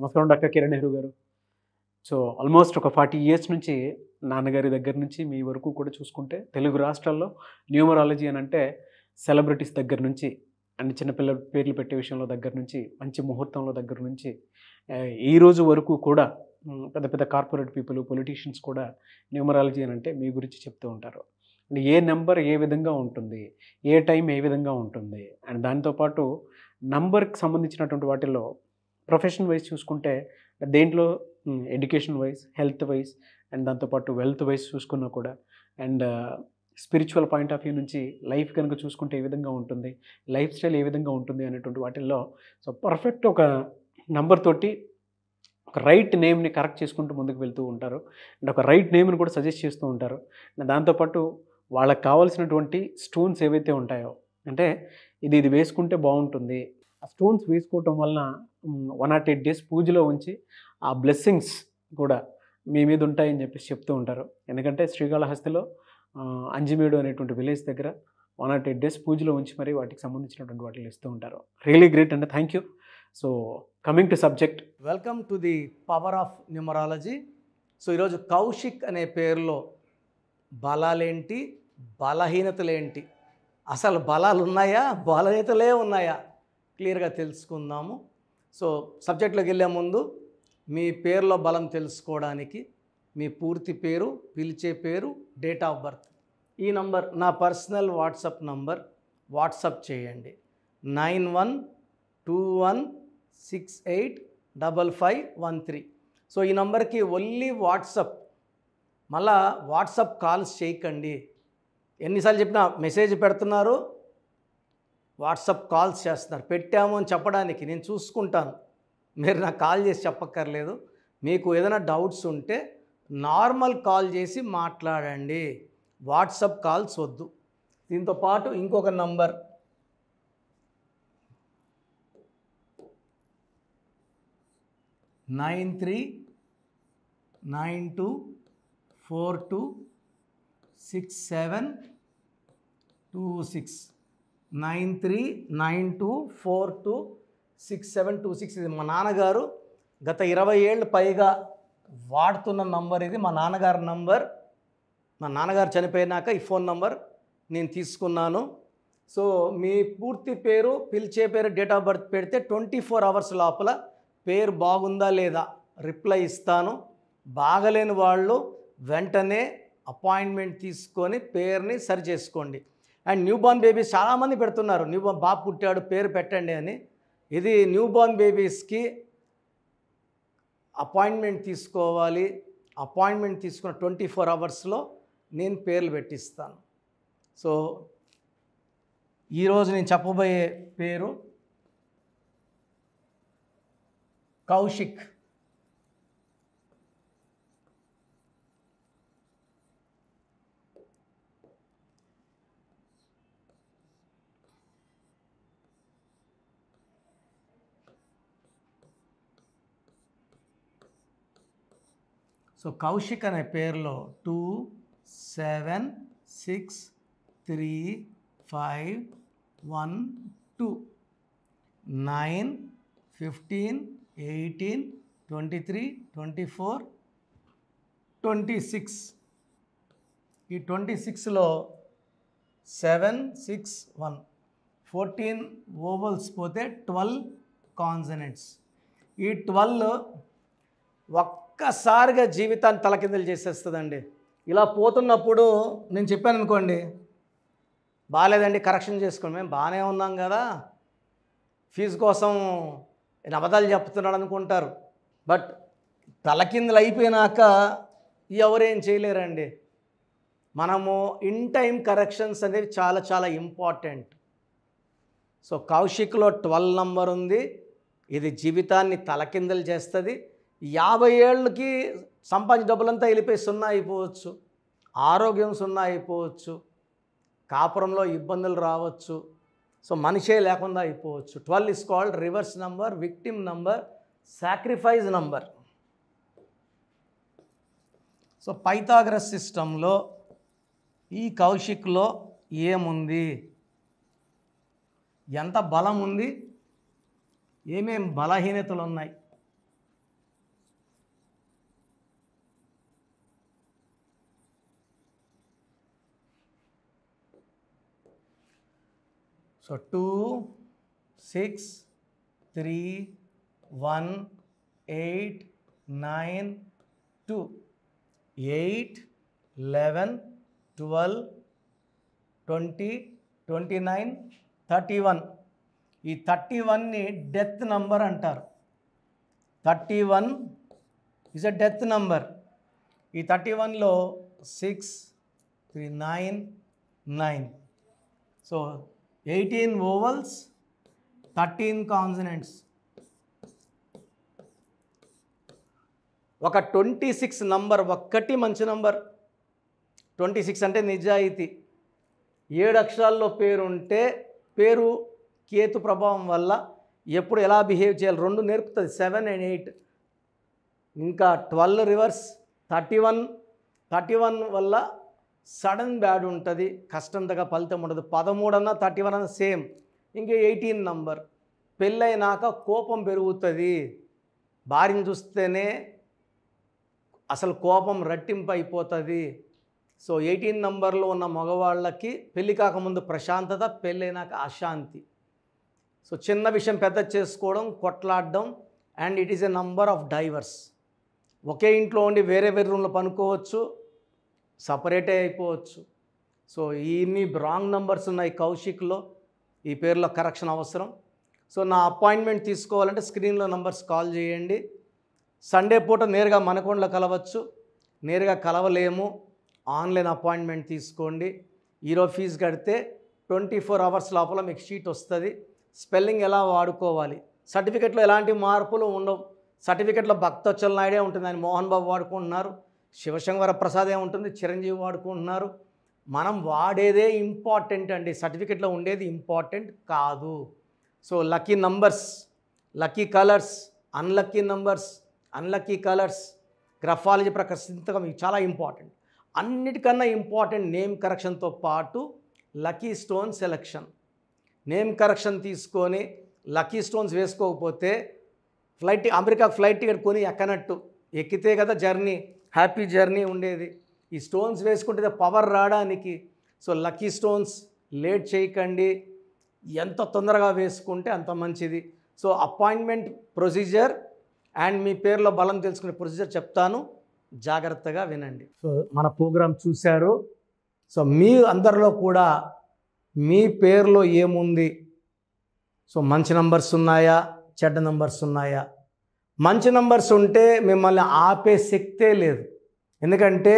నమస్కారం doctor Kiran Nehru garu so almost ఒక forty years నుంచి నాన్నగారి దగ్గర నుంచి మీ వరకు కూడా చూసుకుంటే తెలుగు రాష్ట్రాల్లో న్యూమరాలజీ అని అంటే సెలబ్రిటీస్ దగ్గర నుంచి అండ్ చిన్నపిల్ల పేర్లు పెట్టే విషయంలో దగ్గర నుంచి మంచి ముహూర్తంలో దగ్గర నుంచి ఈ రోజు వరకు కూడా పెద్ద పెద్ద కార్పొరేట్ పీపుల్ పొలిటీషియన్స్ కూడా న్యూమరాలజీ అని అంటే మీ గురించి చెప్తూ ఉంటారు అండ్ ఏ నెంబర్ ఏ విధంగా ఉంటుంది ఏ టైం ఏ విధంగా ఉంటుంది అండ్ దాంతోపాటు నంబర్కి సంబంధించినటువంటి వాటిల్లో ప్రొఫెషన్ వైజ్ చూసుకుంటే దేంట్లో education wise health wise and దాంతోపాటు వెల్త్ వైజ్ చూసుకున్నా కూడా and spiritual point of view నుంచి లైఫ్ కనుక చూసుకుంటే ఏ విధంగా ఉంటుంది లైఫ్ స్టైల్ ఏ విధంగా ఉంటుంది అనేటువంటి వాటిల్లో సో పర్ఫెక్ట్ ఒక నంబర్ తోటి ఒక రైట్ నేమ్ని కరెక్ట్ చేసుకుంటూ ముందుకు వెళ్తూ ఉంటారు అండ్ ఒక రైట్ నేమ్ని కూడా సజెస్ట్ చేస్తూ ఉంటారు దాంతోపాటు వాళ్ళకి కావాల్సినటువంటి స్టోన్స్ ఏవైతే ఉంటాయో అంటే ఇది ఇది వేసుకుంటే బాగుంటుంది ఆ స్టోన్స్ వేసుకోవటం వలన వన్ నాట్ ఎయిట్ డేస్ పూజలో ఉంచి ఆ బ్లెస్సింగ్స్ కూడా మీ మీద ఉంటాయని చెప్పేసి చెప్తూ ఉంటారు ఎందుకంటే శ్రీకాళహస్తిలో అంజిమేడు అనేటువంటి విలేజ్ దగ్గర వన్ నాట్ ఎయిట్ డేస్ పూజలో ఉంచి మరి వాటికి సంబంధించినటువంటి వాటిని ఇస్తూ ఉంటారు రియలీ గ్రేట్ అండి thank you so coming to subject welcome to the power of numerology so ఈరోజు కౌశిక్ అనే పేరులో బలాలేంటి బలహీనతలేంటి అసలు బలాలు ఉన్నాయా బలహీనతలే ఉన్నాయా క్లియర్గా తెలుసుకుందాము సో సబ్జెక్ట్లోకి వెళ్ళే ముందు మీ పేరులో బలం తెలుసుకోవడానికి మీ పూర్తి పేరు పిలిచే పేరు డేట్ ఆఫ్ బర్త్ ఈ నంబర్ నా పర్సనల్ వాట్సాప్ నంబర్ వాట్సాప్ చేయండి nine one two one six eight double five one three so ఈ నంబర్కి ఓన్లీ వాట్సప్ మళ్ళా వాట్సప్ కాల్స్ చేయకండి ఎన్నిసార్లు చెప్పినా మెసేజ్ పెడుతున్నారు వాట్సాప్ కాల్స్ చేస్తున్నారు పెట్టాము అని చెప్పడానికి నేను చూసుకుంటాను మీరు నాకు కాల్ చేసి చెప్పక్కర్లేదు మీకు ఏదైనా డౌట్స్ ఉంటే నార్మల్ కాల్ చేసి మాట్లాడండి వాట్సాప్ కాల్స్ వద్దు దీంతో పాటు ఇంకొక number nine three nine two four two six seven two six nine three nine two four two six seven two six ఇది మా నాన్నగారు గత ఇరవై ఏళ్ళు పైగా వాడుతున్న నంబర్ ఇది మా నాన్నగారి నంబర్ మా నాన్నగారు చనిపోయినాక ఈ ఫోన్ నంబర్ నేను తీసుకున్నాను సో మీ పూర్తి పేరు పిలిచే పేరు డేట్ ఆఫ్ బర్త్ పెడితే ట్వంటీ ఫోర్ అవర్స్ లోపల పేరు బాగుందా లేదా రిప్లై ఇస్తాను బాగలేని వాళ్ళు వెంటనే అపాయింట్మెంట్ తీసుకొని పేరుని సరి చేసుకోండి అండ్ న్యూ బోర్న్ బేబీస్ చాలామంది పెడుతున్నారు న్యూ బోర్న్ బాబు పుట్టాడు పేరు పెట్టండి అని ఇది న్యూ బోర్న్ బేబీస్కి అపాయింట్మెంట్ తీసుకోవాలి అపాయింట్మెంట్ తీసుకున్న ట్వంటీ ఫోర్ అవర్స్లో నేను పేర్లు పెట్టిస్తాను సో ఈరోజు నేను చెప్పబోయే పేరు కౌశిక్ సో కౌశిక్ అనే పేరులో two seven six three five one two nine fifteen eighteen twenty three twenty four twenty six ఈ ట్వంటీ సిక్స్లో seven six one fourteen vowels పోతే ట్వెల్వ్ కాన్సనెంట్స్ ఈ ట్వెల్వ్ ఒక్క ఒక్కసారిగా జీవితాన్ని తలకిందలు చేసేస్తుందండి ఇలా పోతున్నప్పుడు నేను చెప్పాను అనుకోండి బాగాలేదండి కరెక్షన్ చేసుకోండి మేము బాగానే ఉన్నాం కదా ఫీజు కోసం నేను అబద్ధాలు చెప్తున్నాడు అనుకుంటారు బట్ తలకిందులు అయిపోయినాక ఎవరేం చేయలేరండి మనము ఇన్ టైం కరెక్షన్స్ అనేవి చాలా చాలా ఇంపార్టెంట్ సో కౌశిక్లో ట్వెల్వ్ నంబర్ ఉంది ఇది జీవితాన్ని తలకిందలు చేస్తుంది యాభై ఏళ్ళకి సంపాదించిన డబ్బులంతా వెళ్ళిపోయి సున్నా అయిపోవచ్చు ఆరోగ్యం సున్నా అయిపోవచ్చు కాపురంలో ఇబ్బందులు రావచ్చు సో మనిషే లేకుండా అయిపోవచ్చు twelve is called reverse number victim number sacrifice number so Pythagoras సిస్టంలో ఈ కౌశిక్లో ఏముంది ఎంత బలం ఉంది ఏమేం బలహీనతలు ఉన్నాయి so two six three one eight nine two eight eleven twelve twenty twenty nine thirty one ఈ థర్టీ వన్ని డెత్ నంబర్ అంటారు thirty one is a death number ఈ థర్టీ వన్లో six three nine nine so eighteen vowels thirteen consonants ఒక twenty six number ఒక్కటి మంచి number twenty six అంటే నిజాయితీ ఏడు అక్షరాల్లో పేరుంటే పేరు కేతు ప్రభావం వల్ల ఎప్పుడు ఎలా బిహేవ్ చేయాలి రెండు నేర్పుతుంది సెవెన్ అండ్ ఎయిట్ ఇంకా twelve reverse thirty one thirty one వల్ల సడన్ బ్యాడ్ ఉంటుంది కష్టంతగా ఫలితం ఉండదు పదమూడు అన్న థర్టీ వన్ అన్న సేమ్ ఇంకా ఎయిటీన్ నంబర్ పెళ్ళైనాక కోపం పెరుగుతుంది భార్యను చూస్తేనే అసలు కోపం రట్టింపు అయిపోతుంది సో ఎయిటీన్ నంబర్లో ఉన్న మగవాళ్ళకి పెళ్ళి కాకముందు ప్రశాంతత పెళ్ళైనాక అశాంతి సో చిన్న విషయం పెద్ద చేసుకోవడం కొట్లాడడం and it is a number of divorce ఒకే ఇంట్లో ఉండి వేరే వేరే రూమ్లో పనుకోవచ్చు సపరేటే అయిపోవచ్చు సో ఇన్ని రాంగ్ నంబర్స్ ఉన్నాయి కౌశిక్లో ఈ పేర్లో కరెక్షన్ అవసరం సో నా అపాయింట్మెంట్ తీసుకోవాలంటే స్క్రీన్లో నంబర్స్ కాల్ చేయండి సండే పూట నేరుగా మనకొండలో కలవచ్చు నేరుగా కలవలేము ఆన్లైన్ అపాయింట్మెంట్ తీసుకోండి హీరో ఫీజు కడితే ట్వంటీ ఫోర్ అవర్స్ లోపల మీకు షీట్ వస్తుంది స్పెల్లింగ్ ఎలా వాడుకోవాలి సర్టిఫికెట్లో ఎలాంటి మార్పులు ఉండవు సర్టిఫికెట్లో భక్తొచ్చల నాయుడే ఉంటుంది అని మోహన్ బాబు వాడుకుంటున్నారు శివశంకర ప్రసాద్ ఏముంటుంది చిరంజీవి వాడుకుంటున్నారు మనం వాడేదే ఇంపార్టెంట్ అండి సర్టిఫికెట్లో ఉండేది ఇంపార్టెంట్ కాదు so lucky numbers lucky colours unlucky numbers unlucky colours graphology ప్రకర్శించడం మీకు చాలా ఇంపార్టెంట్ అన్నిటికన్నా ఇంపార్టెంట్ నేమ్ కరెక్షన్తో పాటు lucky stone selection name correction తీసుకొని లక్కీ స్టోన్స్ వేసుకోకపోతే ఫ్లైట్ అమెరికా ఫ్లైట్ టికెట్ కొని ఎక్కనట్టు ఎక్కితే కదా జర్నీ హ్యాపీ జర్నీ ఉండేది ఈ స్టోన్స్ వేసుకుంటే పవర్ రావడానికి సో లక్కీ స్టోన్స్ లేట్ చేయకండి ఎంత తొందరగా వేసుకుంటే అంత మంచిది సో అపాయింట్మెంట్ ప్రొసీజర్ అండ్ మీ పేరులో బలం తెలుసుకునే ప్రొసీజర్ చెప్తాను జాగ్రత్తగా వినండి సో మన ప్రోగ్రామ్ చూశారు సో మీ అందరిలో కూడా మీ పేరులో ఏముంది సో మంచి నంబర్స్ ఉన్నాయా చెడ్డ నంబర్స్ ఉన్నాయా మంచి నంబర్స్ ఉంటే మిమ్మల్ని ఆపే శక్తే లేదు ఎందుకంటే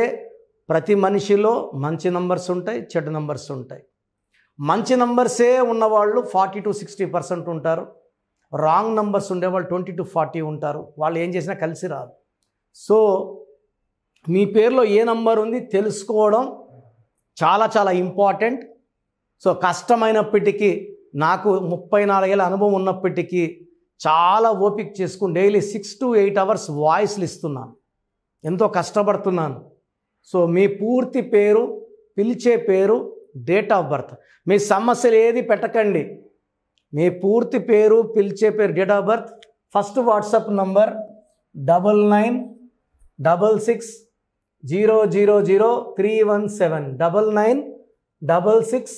ప్రతి మనిషిలో మంచి నంబర్స్ ఉంటాయి చెడు నంబర్స్ ఉంటాయి మంచి నంబర్సే ఉన్నవాళ్ళు ఫార్టీ టు సిక్స్టీ పర్సెంట్ ఉంటారు రాంగ్ నంబర్స్ ఉండేవాళ్ళు ట్వంటీ టు ఫార్టీ ఉంటారు వాళ్ళు ఏం చేసినా కలిసి రాదు సో మీ పేరులో ఏ నంబర్ ఉంది తెలుసుకోవడం చాలా చాలా ఇంపార్టెంట్ సో కష్టమైనప్పటికీ నాకు ముప్పై నాలుగేళ్ళ అనుభవం ఉన్నప్పటికీ చాలా ఓపిక చేసుకుని daily six to eight hours వాయిస్లు ఇస్తున్నాను ఎంతో కష్టపడుతున్నాను సో మీ పూర్తి పేరు పిలిచే పేరు డేట్ ఆఫ్ బర్త్ మీ సమస్యలు ఏది పెట్టకండి మీ పూర్తి పేరు పిలిచే పేరు date of birth first WhatsApp number double nine double six zero zero zero three one seven double nine double six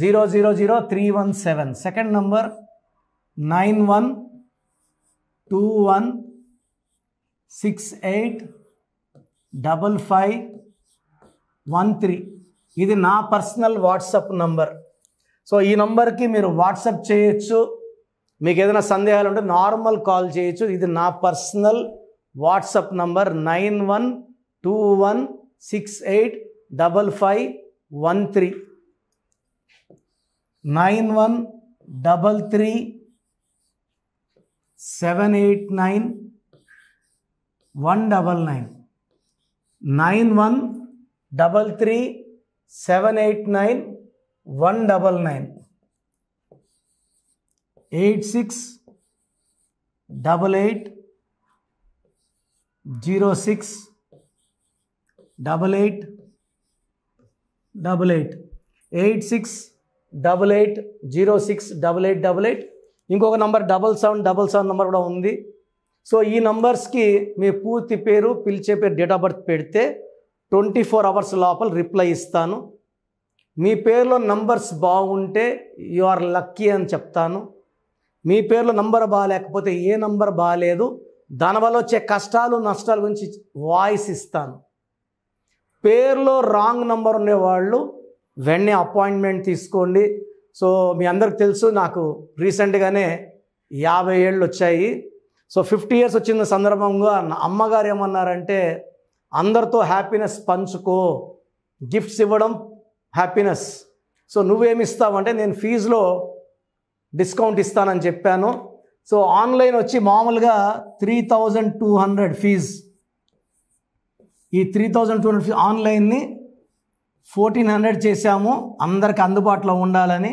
zero zero zero three one seven second number nine one two one six eight double five one three ఇది నా personal WhatsApp number so ఈ నంబర్కి మీరు WhatsApp చేయొచ్చు మీకు ఏదైనా సందేహాలు ఉంటే నార్మల్ కాల్ చేయొచ్చు ఇది నా personal WhatsApp number nine one two one six eight double five one three nine one double three seven eight nine one double nine nine one double three seven eight nine one double nine eight six double eight zero six double eight double eight eight six double eight zero six double eight double eight ఇంకొక number double seven double seven number కూడా ఉంది so ఈ నంబర్స్కి మీ పూర్తి పేరు పిలిచే పేరు date of birth పెడితే twenty four hours లోపల రిప్లై ఇస్తాను మీ పేరులో నంబర్స్ బాగుంటే యు ఆర్ లక్కీ అని చెప్తాను మీ పేరులో నంబర్ బాగాలేకపోతే ఏ నంబర్ బాగాలేదు దానివల్ల వచ్చే కష్టాలు నష్టాల గురించి వాయిస్ ఇస్తాను పేరులో రాంగ్ నంబర్ ఉండేవాళ్ళు వెంటనే అపాయింట్మెంట్ తీసుకోండి సో మీ అందరికి తెలుసు నాకు రీసెంట్గానే యాభై ఏళ్ళు వచ్చాయి సో ఫిఫ్టీ ఇయర్స్ వచ్చిన సందర్భంగా అమ్మగారు ఏమన్నారంటే అందరితో హ్యాపీనెస్ పంచుకో గిఫ్ట్స్ ఇవ్వడం హ్యాపీనెస్ సో నువ్వేమిస్తావంటే నేను ఫీజులో డిస్కౌంట్ ఇస్తానని చెప్పాను సో ఆన్లైన్ వచ్చి మామూలుగా three thousand two hundred fee ఈ త్రీ థౌజండ్ టూ హండ్రెడ్ ఆన్లైన్ని ఫోర్టీన్ హండ్రెడ్ చేశాము అందరికి అందుబాటులో ఉండాలని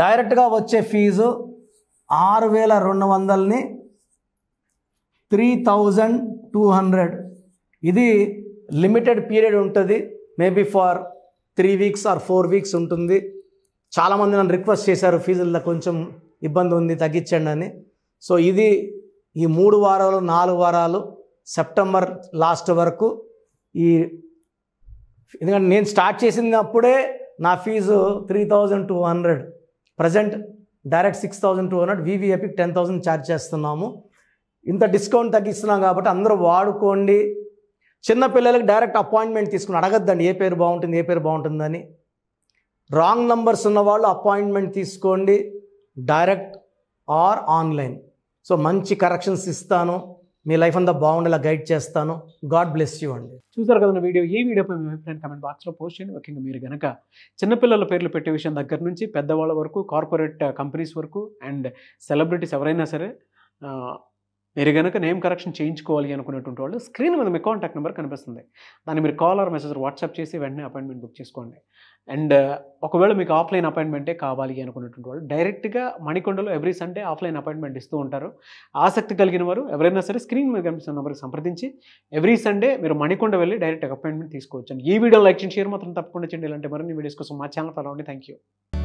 డైరెక్ట్గా వచ్చే ఫీజు ఆరు వేల రెండు వందలని త్రీ థౌజండ్ టూ హండ్రెడ్ ఇది లిమిటెడ్ పీరియడ్ ఉంటుంది maybe for three weeks or four weeks ఉంటుంది చాలామంది నన్ను రిక్వెస్ట్ చేశారు ఫీజుల్లో కొంచెం ఇబ్బంది ఉంది తగ్గించండి అని సో ఇది ఈ మూడు వారాలు నాలుగు వారాలు సెప్టెంబర్ లాస్ట్ వరకు ఈ ఎందుకంటే నేను స్టార్ట్ చేసినప్పుడే నా fee three thousand two hundred present direct six thousand two hundred వీవీఏపీకి టెన్ థౌజండ్ ఛార్జ్ చేస్తున్నాము ఇంత డిస్కౌంట్ తగ్గిస్తున్నాం కాబట్టి అందరూ వాడుకోండి చిన్న పిల్లలకి డైరెక్ట్ అపాయింట్మెంట్ తీసుకుని అడగద్దండి ఏ పేరు బాగుంటుంది ఏ పేరు బాగుంటుందని రాంగ్ నంబర్స్ ఉన్న వాళ్ళు అపాయింట్మెంట్ తీసుకోండి డైరెక్ట్ ఆర్ ఆన్లైన్ సో మంచి కరెక్షన్స్ ఇస్తాను మీ లైఫ్ అంతా బాగుండేలా గైడ్ చేస్తాను గాడ్ బ్లెస్ యూ అండి చూసారు కదా వీడియో ఈ వీడియోపై మీ అభిప్రాయం కమెంట్ బాక్స్లో పోస్ట్ చేయండి ముఖ్యంగా మీరు కనుక చిన్నపిల్లల పేర్లు పెట్టే విషయం దగ్గర నుంచి పెద్దవాళ్ళ వరకు కార్పొరేట్ కంపెనీస్ uh, వరకు అండ్ సెలబ్రిటీస్ ఎవరైనా సరే uh, మీరు కనుక నేమ్ కరెక్షన్ చేయించుకోవాలి అనుకునేటువంటి వాళ్ళు స్క్రీన్ మీద మీ కాంటాక్ట్ నెంబర్ కనిపిస్తుంది దాన్ని మీరు కాల్ ఆర్ మెసేజ్ వాట్సాప్ చేసి వెంటనే అపాయింట్మెంట్ బుక్ చేసుకోండి అండ్ ఒకవేళ మీకు ఆఫ్లైన్ అపాయింట్మెంటే కావాలి అనుకున్నటువంటి వాళ్ళు డైరెక్ట్గా మణికొండలో ఎవ్రీ సండే ఆఫ్లైన్ అపాయింట్మెంట్ ఇస్తూ ఉంటారు ఆసక్తి కలిగిన వారు ఎవరైనా సరే స్క్రీన్ మీద కనిపిస్తున్న నెంబర్కి సంప్రదించి ఎవ్రీ సండే మీరు మణికొండ వెళ్ళి డైరెక్ట్ అపాయింట్మెంట్ తీసుకోవచ్చు ఈ వీడియో లైక్ చేయండి షేర్ మాత్రం తప్పకుండా చేయండి ఇలాంటి మరిన్ని వీడియోస్ కోసం మా ఛానల్ ఫాలో థ్యాంక్ యూ